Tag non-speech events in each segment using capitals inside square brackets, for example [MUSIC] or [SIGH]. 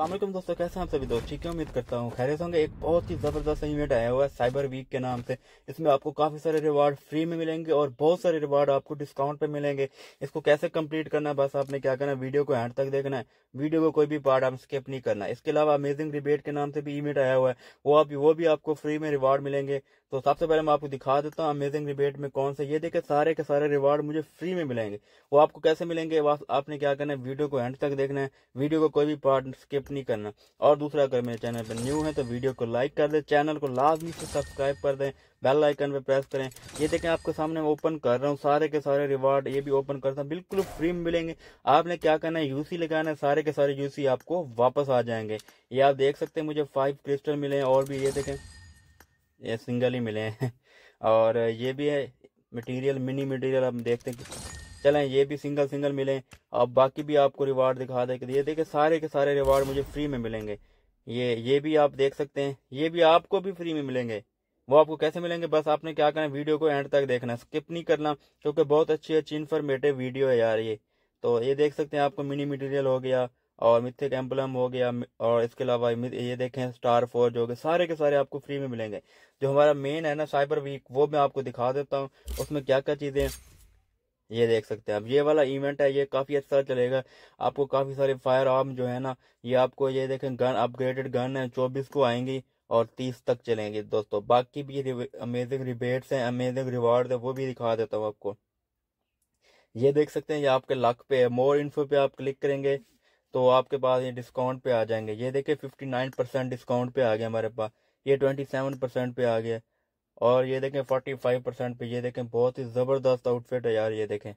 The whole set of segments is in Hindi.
अल्लाम दोस्तों कैसे हैं आप सभी दोस्त ठीक है उम्मीद करता हूँ खैर होंगे एक बहुत ही ज़बरदस्त इवेंट आया हुआ है साइबर वीक के नाम से इसमें आपको काफ़ी सारे रिवार्ड फ्री में मिलेंगे और बहुत सारे रिवार्ड आपको डिस्काउंट पे मिलेंगे इसको कैसे कंप्लीट करना है बस आपने क्या करना है वीडियो को एंड तक देखना है वीडियो को कोई भी पार्ट आप स्किप नहीं करना इसके अलावा अमेजिंग डिबेट के नाम से भी इवेंट आया हुआ है वो आप वो भी आपको फ्री में रिवार्ड मिलेंगे तो सबसे पहले मैं आपको दिखा देता हूँ अमेजिंग डिबेट में कौन से ये देखे सारे के सारे रिवार्ड मुझे फ्री में मिलेंगे वो आपको कैसे मिलेंगे आपने क्या करना है वीडियो को एंड तक देखना है वीडियो को कोई भी पार्ट स्किप स्किप नहीं करना और दूसरा अगर मेरे चैनल पर न्यू है तो वीडियो को लाइक कर दें चैनल को लाजमी से सब्सक्राइब कर दें बेल आइकन पर प्रेस करें ये देखें आपके सामने ओपन कर रहा हूँ सारे के सारे रिवार्ड ये भी ओपन करता हूँ बिल्कुल फ्री में मिलेंगे आपने क्या करना है यूसी लगाना है सारे के सारे यूसी आपको वापस आ जाएंगे ये आप देख सकते हैं मुझे फाइव क्रिस्टल मिले हैं और भी ये देखें ये सिंगल ही मिले हैं [LAUGHS] और ये भी है मटेरियल मिनी मटेरियल आप देखते हैं चलें ये भी सिंगल सिंगल मिलें अब बाकी भी आपको रिवार्ड दिखा दे ये देखें सारे के सारे रिवार्ड मुझे फ्री में मिलेंगे ये ये भी आप देख सकते हैं ये भी आपको भी फ्री में मिलेंगे वो आपको कैसे मिलेंगे बस आपने क्या करना है वीडियो को एंड तक देखना स्किप नहीं करना क्योंकि बहुत अच्छी अच्छी इन्फॉर्मेटिव वीडियो है यार ये तो ये देख सकते हैं आपको मिनी मटेरियल हो गया और मिथिक एम्बलम हो गया और इसके अलावा ये देखें स्टार फोर्ज हो गए सारे के सारे आपको फ्री में मिलेंगे जो हमारा मेन है ना साइबर वीक वो मैं आपको दिखा देता हूँ उसमें क्या क्या चीज़ें ये देख सकते हैं अब ये वाला इवेंट है ये काफ़ी अच्छा चलेगा आपको काफ़ी सारे फायर आर्म जो है ना ये आपको ये देखें गन अपग्रेडेड गन है चौबीस को आएंगी और तीस तक चलेंगे दोस्तों बाकी भी अमेजिंग रिबेट्स हैं अमेजिंग रिवार्ड है वो भी दिखा देता हूँ आपको ये देख सकते हैं ये आपके लक पे है मोर इन्फो पे आप क्लिक करेंगे तो आपके पास ये डिस्काउंट पे आ जाएंगे ये देखे फिफ्टी नाइन परसेंट डिस्काउंट पे आ गया हमारे पास ये ट्वेंटी सेवन परसेंट पे आ गया और ये देखें 45 परसेंट पे ये देखें बहुत ही ज़बरदस्त आउटफिट है यार ये देखें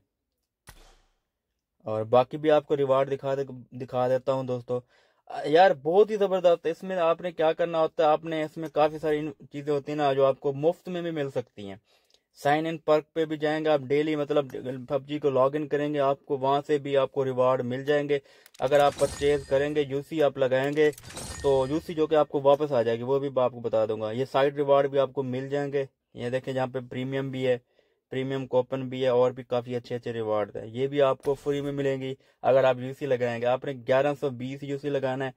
और बाकी भी आपको रिवार्ड दिखा दे, दिखा देता हूँ दोस्तों यार बहुत ही ज़बरदस्त है इसमें आपने क्या करना होता है आपने इसमें काफ़ी सारी चीज़ें होती है ना जो आपको मुफ्त में भी मिल सकती हैं साइन इन पर्क पे भी जाएंगे आप डेली मतलब पबजी को लॉग इन करेंगे आपको वहां से भी आपको रिवार्ड मिल जाएंगे अगर आप परचेज करेंगे यूसी आप लगाएंगे तो यूसी जो कि आपको वापस आ जाएगी वो भी आपको बता दूंगा ये साइड रिवार्ड भी आपको मिल जाएंगे ये देखें जहाँ पे प्रीमियम भी है प्रीमियम कोपन भी है और भी काफ़ी अच्छे अच्छे रिवार्ड है ये भी आपको फ्री में मिलेंगी अगर आप यूसी लगाएंगे आपने ग्यारह यूसी लगाना है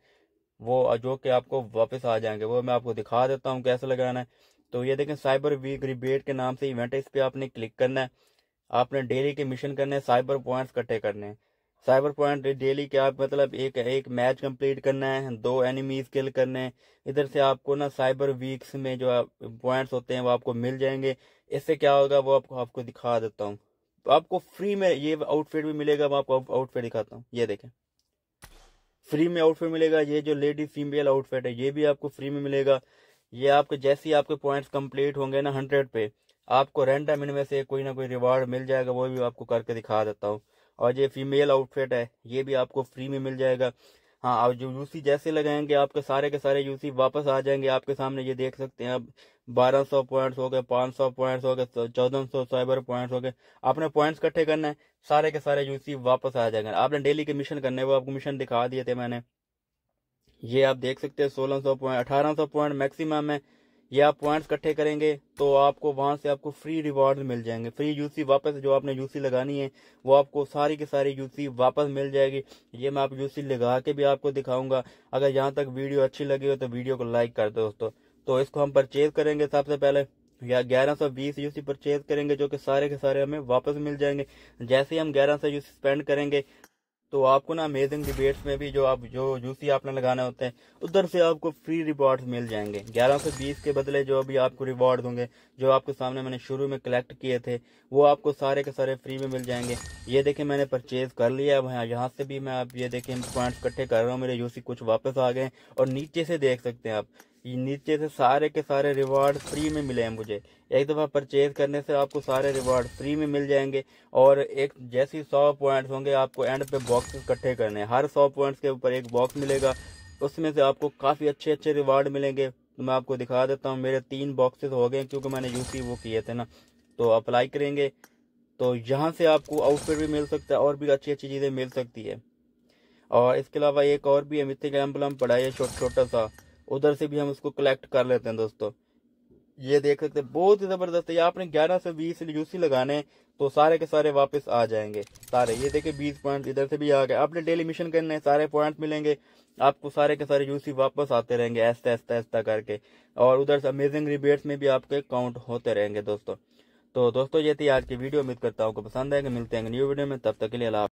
वो जो कि आपको वापस आ जाएंगे वो मैं आपको दिखा देता हूँ कैसे लगाना है तो ये देखें साइबर वीक रिबेट के नाम से इवेंट है इस पर आपने क्लिक करना है आपने डेली के मिशन करने हैं साइबर पॉइंट्स इकट्ठे करने हैं साइबर पॉइंट डेली के आप मतलब एक एक मैच कंप्लीट करना है दो एनिमीज किल करने हैं इधर से आपको ना साइबर वीक्स में जो पॉइंट्स होते हैं वो आपको मिल जाएंगे इससे क्या होगा वो आपको आपको दिखा देता हूँ तो आपको फ्री में ये आउटफिट भी मिलेगा मैं आपको आउटफिट दिखाता हूँ ये देखें फ्री में आउटफिट मिलेगा ये जो लेडीज फीमेल आउटफिट है ये भी आपको फ्री में मिलेगा ये आपके जैसे ही आपके पॉइंट्स कंप्लीट होंगे ना हंड्रेड पे आपको रेंडम इनमें से कोई ना कोई रिवार्ड मिल जाएगा वो भी आपको करके दिखा देता हूँ और ये फीमेल आउटफिट है ये भी आपको फ्री में मिल जाएगा हाँ और जो यूसी जैसे लगाएंगे आपके सारे के सारे यूसी वापस आ जाएंगे आपके सामने ये देख सकते हैं बारह सौ पॉइंट्स हो गए 500 पॉइंट्स हो गए 1400 साइबर पॉइंट्स हो गए आपने पॉइंट्स इकट्ठे करने सारे के सारे यूसी वापस आ जाएंगे आपने डेली के मिशन करने वो आपको मिशन दिखा दिए थे मैंने ये आप देख सकते हैं सोलह सौ पॉइंट सौ पॉइंट मैक्सिमम है ये आप पॉइंट्स इकट्ठे करेंगे तो आपको वहां से आपको फ्री रिवॉर्ड मिल जाएंगे फ्री यूसी वापस जो आपने यूसी लगानी है वो आपको सारी की सारी यूसी वापस मिल जाएगी ये मैं आप यूसी लगा के भी आपको दिखाऊंगा अगर यहाँ तक वीडियो अच्छी लगी हो तो वीडियो को लाइक कर दो दोस्तों तो इसको हम परचेज करेंगे सबसे पहले या ग्यारह सौ बीस यूसी परचेज करेंगे जो कि सारे के सारे हमें वापस मिल जाएंगे जैसे ही हम ग्यारह सौ यूसी स्पेंड करेंगे तो आपको ना अमेजिंग डिबेट्स में भी जो आप जो जूसी आपने लगाना होते हैं उधर से आपको फ्री रिवॉर्ड्स मिल जाएंगे 11 से 20 के बदले जो अभी आपको रिवॉर्ड होंगे जो आपके सामने मैंने शुरू में कलेक्ट किए थे वो आपको सारे के सारे फ्री में मिल जाएंगे ये देखे मैंने परचेज कर लिया है यहाँ से भी मैं आप ये देखे पॉइंट इकट्ठे कर रहा हूँ मेरे यूसी कुछ वापस आ गए और नीचे से देख सकते हैं आप नीचे से सारे के सारे रिवार्ड फ्री में मिले हैं मुझे एक दफ़ा परचेज करने से आपको सारे रिवार्ड फ्री में मिल जाएंगे और एक जैसी सौ पॉइंट्स होंगे आपको एंड पे बॉक्स इकट्ठे करने हैं हर सौ पॉइंट्स के ऊपर एक बॉक्स मिलेगा उसमें से आपको काफ़ी अच्छे अच्छे रिवार्ड मिलेंगे तो मैं आपको दिखा देता हूँ मेरे तीन बॉक्सेस हो गए क्योंकि मैंने यू वो किए थे ना तो अप्लाई करेंगे तो यहाँ से आपको आउटफिट भी मिल सकता है और भी अच्छी अच्छी चीज़ें मिल सकती है और इसके अलावा एक और भी है मिथिक एम्बलम पड़ा है छोटा छोटा सा उधर से भी हम उसको कलेक्ट कर लेते हैं दोस्तों ये देख सकते हैं बहुत ही जबरदस्त है आपने 11 से 20 यूसी लगाने तो सारे के सारे वापस आ जाएंगे सारे ये देखिए 20 पॉइंट इधर से भी आ गए आपने डेली मिशन करने सारे पॉइंट मिलेंगे आपको सारे के सारे यूसी वापस आते रहेंगे ऐसा ऐसा ऐसा करके और उधर से अमेजिंग रिबेट्स में भी आपके काउंट होते रहेंगे दोस्तों तो दोस्तों ये थी आज की वीडियो उम्मीद करता हूँ पसंद आएगा मिलते हैं न्यू वीडियो में तब तक के लिए